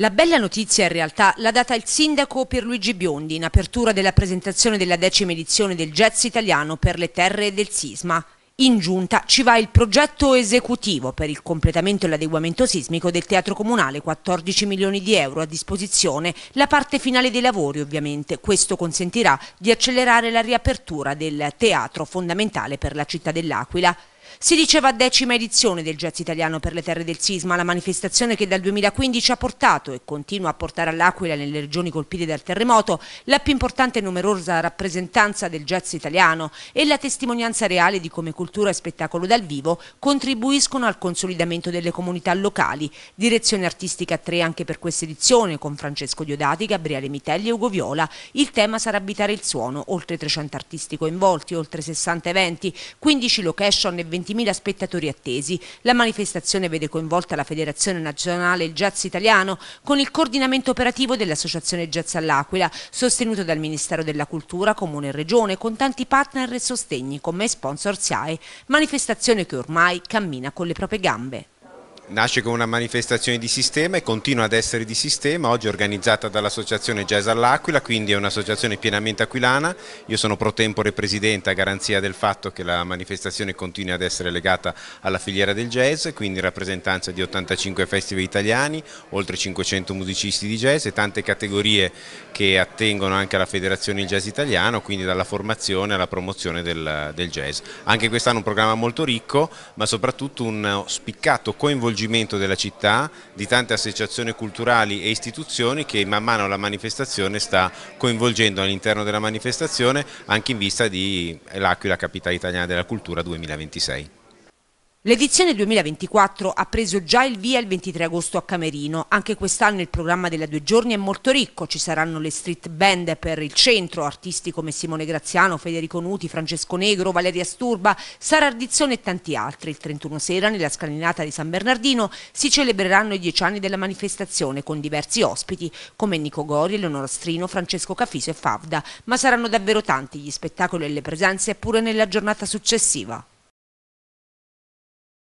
La bella notizia in realtà l'ha data il sindaco Pierluigi Biondi in apertura della presentazione della decima edizione del Jazz Italiano per le terre del sisma. In giunta ci va il progetto esecutivo per il completamento e l'adeguamento sismico del Teatro Comunale, 14 milioni di euro a disposizione, la parte finale dei lavori ovviamente. Questo consentirà di accelerare la riapertura del teatro fondamentale per la città dell'Aquila. Si diceva decima edizione del jazz italiano per le terre del sisma, la manifestazione che dal 2015 ha portato e continua a portare all'Aquila nelle regioni colpite dal terremoto la più importante e numerosa rappresentanza del jazz italiano e la testimonianza reale di come cultura e spettacolo dal vivo contribuiscono al consolidamento delle comunità locali. Direzione artistica 3 anche per questa edizione con Francesco Diodati, Gabriele Mitelli e Ugo Viola. Il tema sarà abitare il suono, oltre 300 artisti coinvolti, oltre 60 eventi, 15 location e 20 20.000 spettatori attesi. La manifestazione vede coinvolta la Federazione Nazionale Jazz Italiano con il coordinamento operativo dell'Associazione Jazz all'Aquila, sostenuto dal Ministero della Cultura, Comune e Regione, con tanti partner e sostegni come sponsor SIAE, manifestazione che ormai cammina con le proprie gambe. Nasce come una manifestazione di sistema e continua ad essere di sistema, oggi organizzata dall'associazione Jazz all'Aquila, quindi è un'associazione pienamente aquilana, io sono pro tempore presidente a garanzia del fatto che la manifestazione continui ad essere legata alla filiera del jazz, quindi in rappresentanza di 85 festival italiani, oltre 500 musicisti di jazz e tante categorie che attengono anche alla federazione del jazz italiano, quindi dalla formazione alla promozione del, del jazz. Anche quest'anno un programma molto ricco, ma soprattutto un spiccato coinvolgimento coinvolgimento della città, di tante associazioni culturali e istituzioni che man mano la manifestazione sta coinvolgendo all'interno della manifestazione anche in vista di L'Aquila Capitale Italiana della Cultura 2026. L'edizione 2024 ha preso già il via il 23 agosto a Camerino. Anche quest'anno il programma della due giorni è molto ricco. Ci saranno le street band per il centro, artisti come Simone Graziano, Federico Nuti, Francesco Negro, Valeria Sturba, Sara Ardizione e tanti altri. Il 31 sera, nella scalinata di San Bernardino, si celebreranno i dieci anni della manifestazione con diversi ospiti come Nico Gori, Eleonora Strino, Francesco Cafiso e Favda. Ma saranno davvero tanti gli spettacoli e le presenze pure nella giornata successiva.